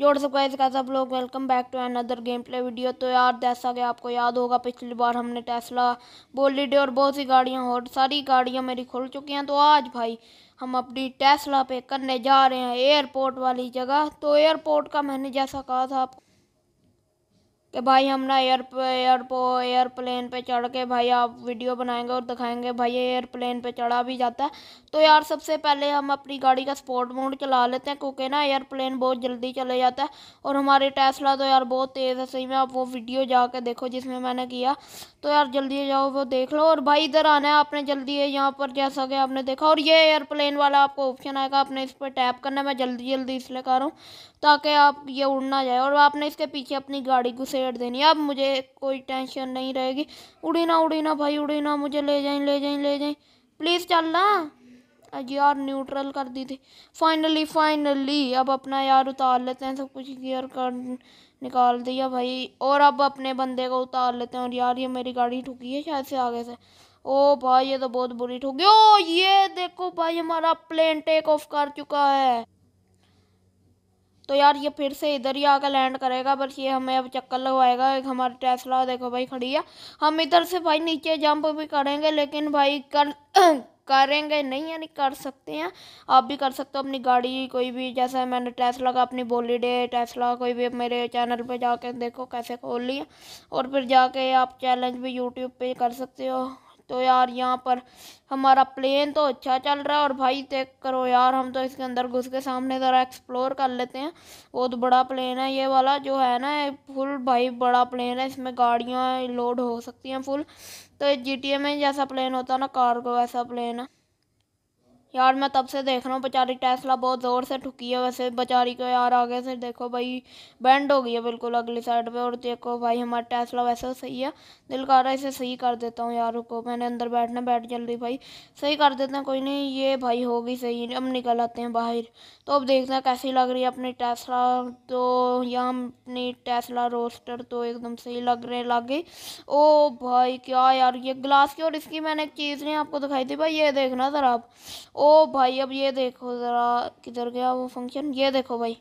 जोड़ सको guys guys आप लोग welcome back to another game play video तो यार जैसा कि आपको याद होगा पिछली बार हमने टेस्ला बोलिडे और बहुत सी गाड़ियां और सारी गाड़ियां मेरी खुल चुकी हैं तो आज भाई हम अपनी टेस्ला पे करने जा रहे हैं एयरपोर्ट वाली जगह तो एयरपोर्ट का मैंने जैसा कहा था आपको कि भाई हम ना एयर एयरपो एयरप्लेन पे चढ़ के भाई आप वीडियो बनाएंगे और दिखाएंगे भाई एयरप्लेन पे चढ़ा भी जाता है तो यार सबसे पहले हम अपनी गाड़ी का स्पोर्ट मोड चला लेते हैं क्योंकि ना एयरप्लेन बहुत जल्दी चले जाता है और हमारे टेस्ला तो यार बहुत तेज़ है सही में आप वो वीडियो जाके देखो जिसमें मैंने किया तो यार जल्दी जाओ वो देख लो और भाई इधर आना है आपने जल्दी है यहाँ पर जैसा कि आपने देखा और ये एयरप्लेन वाला आपको ऑप्शन आएगा आपने इस पर टैप करना मैं जल्दी जल्दी इसलिए कर रहा हूँ ताकि आप ये उड़ना जाए और आपने इसके पीछे अपनी गाड़ी घुसे लेट देनी अब मुझे कोई टेंशन नहीं रहेगी उड़ी ना उड़ी ना भाई उड़ी ना मुझे ले जाए ले जाए ले जाए प्लीज़ चल चलना यार न्यूट्रल कर दी थी फाइनली फाइनली अब अपना यार उतार लेते हैं सब कुछ गियर कर निकाल दिया भाई और अब अपने बंदे को उतार लेते हैं और यार ये मेरी गाड़ी ठुकी है शायद से आगे से ओ भाई ये तो बहुत बुरी ठुकी ओ ये देखो भाई हमारा प्लेन टेक ऑफ कर चुका है तो यार ये फिर से इधर ही आकर लैंड करेगा बस ये हमें अब चक्कर लगवाएगा एक हमारा टेस्ला देखो भाई खड़ी है हम इधर से भाई नीचे जंप भी करेंगे लेकिन भाई कर करेंगे नहीं यानी कर सकते हैं आप भी कर सकते हो अपनी गाड़ी कोई भी जैसे मैंने टेस्ला का अपनी डे टेस्ला कोई भी मेरे चैनल पे जाके देखो कैसे खोल लिया और फिर जाके आप चैलेंज भी यूट्यूब पे कर सकते हो तो यार यहाँ पर हमारा प्लेन तो अच्छा चल रहा है और भाई चेक करो यार हम तो इसके अंदर घुस के सामने ज़रा एक्सप्लोर कर लेते हैं बहुत बड़ा प्लेन है ये वाला जो है ना फुल भाई बड़ा प्लेन है इसमें गाड़ियाँ लोड हो सकती हैं फुल तो जी टी एम में जैसा प्लेन होता है ना कार को वैसा प्लेन है यार मैं तब से देख रहा हूँ बेचारी टेस्ला बहुत ज़ोर से ठुकी है वैसे बेचारी को यार आगे से देखो भाई बैंड हो गई है बिल्कुल अगली साइड पे और देखो भाई हमारा टेस्ला वैसे सही है दिल कर रहा है इसे सही कर देता हूँ यार को मैंने अंदर बैठना बैठ जल्दी भाई सही कर देते हैं कोई नहीं ये भाई होगी सही अब निकल आते हैं बाहर तो अब देखते हैं कैसी लग रही है अपनी टेस्ला तो या अपनी टेस्ला रोस्टर तो एकदम सही लग रहे लग गई ओ भाई क्या यार ये ग्लास की और इसकी मैंने एक चीज़ नहीं आपको दिखाई थी भाई ये देखना सर आप ओ भाई अब ये देखो ज़रा किधर गया वो फंक्शन ये देखो भाई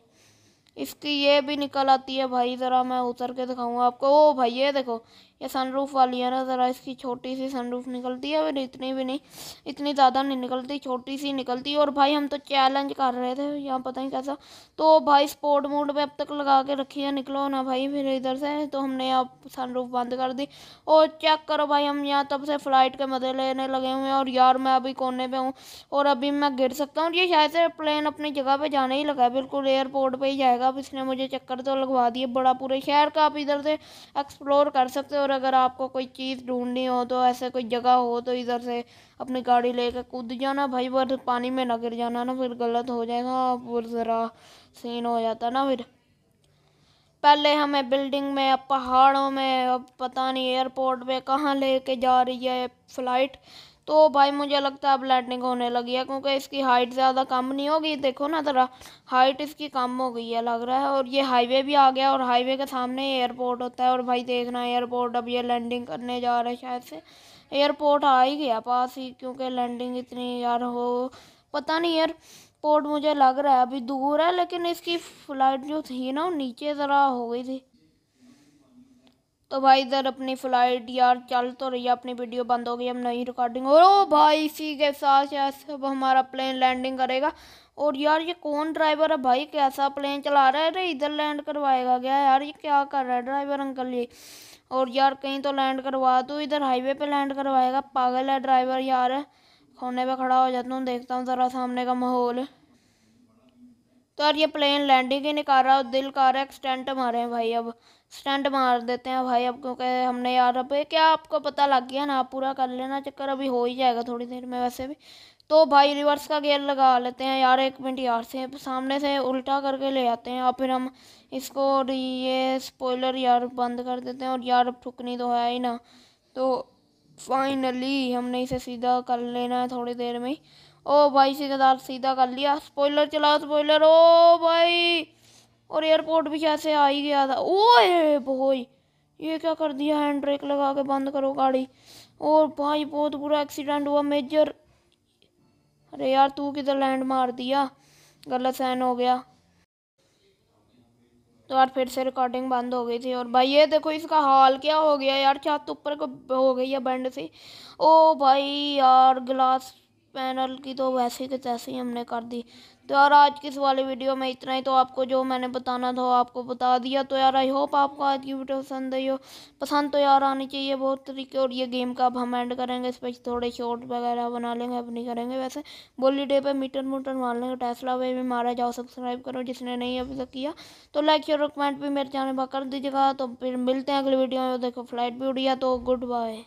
इसकी ये भी निकल आती है भाई ज़रा मैं उतर के दिखाऊंगा आपको ओ भाई ये देखो ये सनरूफ वाली है ना ज़रा इसकी छोटी सी सनरूफ निकलती है फिर इतनी भी नहीं इतनी ज़्यादा नहीं निकलती छोटी सी निकलती और भाई हम तो चैलेंज कर रहे थे यहाँ पता ही कैसा तो भाई स्पोर्ट मोड पे अब तक लगा के रखी है निकलो ना भाई फिर इधर से तो हमने सन सनरूफ बंद कर दी और चेक करो भाई हम यहाँ तब से फ़्लाइट के मज़े लेने लगे हुए हैं और यार मैं अभी कोने पर हूँ और अभी मैं गिर सकता हूँ ये शायद से प्लेन अपनी जगह पर जाने ही लगा बिल्कुल एयरपोर्ट पर ही जाएगा अब इसने मुझे चक्कर तो लगवा दिए बड़ा पूरे शहर का आप इधर से एक्सप्लोर कर सकते हो अगर आपको कोई चीज़ ढूंढनी हो तो ऐसे कोई जगह हो तो इधर से अपनी गाड़ी लेकर कूद जाना भाई पर पानी में ना गिर जाना ना फिर गलत हो जाएगा फिर ज़रा सीन हो जाता ना फिर पहले हमें बिल्डिंग में अब पहाड़ों में अब पता नहीं एयरपोर्ट पे कहाँ लेके जा रही है फ्लाइट तो भाई मुझे लगता है अब लाइटनिंग होने लगी है क्योंकि इसकी हाइट ज़्यादा कम नहीं होगी देखो ना ज़रा हाइट इसकी कम हो गई है लग रहा है और ये हाईवे भी आ गया और हाईवे के सामने एयरपोर्ट होता है और भाई देखना एयरपोर्ट अब ये लैंडिंग करने जा रहा है शायद से एयरपोर्ट आ ही गया पास ही क्योंकि लैंडिंग इतनी यार हो पता नहीं एयरपोर्ट मुझे लग रहा है अभी दूर है लेकिन इसकी फ़्लाइट जो थी ना नीचे ज़रा हो गई थी तो भाई इधर अपनी फ्लाइट यार चल तो रही है अपनी वीडियो बंद हो गई हम नई रिकॉर्डिंग और ओ भाई इसी के साथ यार सब हमारा प्लेन लैंडिंग करेगा और यार ये कौन ड्राइवर है भाई कैसा प्लेन चला रहा है अरे इधर लैंड करवाएगा क्या यार ये क्या कर रहा है ड्राइवर अंकल ये और यार कहीं तो लैंड करवा दो इधर हाईवे पर लैंड करवाएगा पागल है ड्राइवर यार खोने पर खड़ा हो जाता हूँ देखता हूँ ज़रा सामने का माहौल तो यार ये प्लेन लैंडिंग ही नहीं कर रहा और दिल कर रहा है एक्सटेंट मारे हैं भाई अब स्टंट मार देते हैं भाई अब क्योंकि हमने यार अब क्या आपको पता लग गया ना आप पूरा कर लेना चक्कर अभी हो ही जाएगा थोड़ी देर में वैसे भी तो भाई रिवर्स का गेयर लगा लेते हैं यार एक मिनट यार से सामने से उल्टा करके ले आते हैं और फिर हम इसको ये स्पॉइलर यार बंद कर देते हैं और यार अब ठुकनी तो है ही ना तो फाइनली हमने इसे सीधा कर लेना है थोड़ी देर में ओ भाई सीधा सीधा कर लिया स्पॉइलर चलाओ स्पॉइलर ओ भाई और एयरपोर्ट भी कैसे आ ही गया था ओए भोई ये क्या कर दिया हैंड ब्रेक लगा के बंद करो गाड़ी और भाई बहुत बुरा एक्सीडेंट हुआ मेजर अरे यार तू किधर लैंड मार दिया गलत सहन हो गया तो यार फिर से रिकॉर्डिंग बंद हो गई थी और भाई ये देखो इसका हाल क्या हो गया यार छत ऊपर को हो गई है बैंड से ओ भाई यार गिलास पैनल की तो वैसे के तैसे ही हमने कर दी तो यार आज की इस वाली वीडियो में इतना ही तो आपको जो मैंने बताना था आपको बता दिया तो यार आई होप आपको आज की वीडियो पसंद आई हो पसंद तो यार आनी चाहिए बहुत तरीके और ये गेम का अब हम एंड करेंगे इस पर थोड़े शॉर्ट वगैरह बना लेंगे अब नहीं करेंगे वैसे बोली डे पर मीटर मूटर मार लेंगे टेस्ला वे भी मारा जाओ सब्सक्राइब करो जिसने नहीं अभी तक किया तो लाइक शेयर और कमेंट भी मेरे चैनल पर कर दीजिएगा तो फिर मिलते हैं अगली वीडियो में देखो फ्लाइट भी उड़ी तो गुड बाय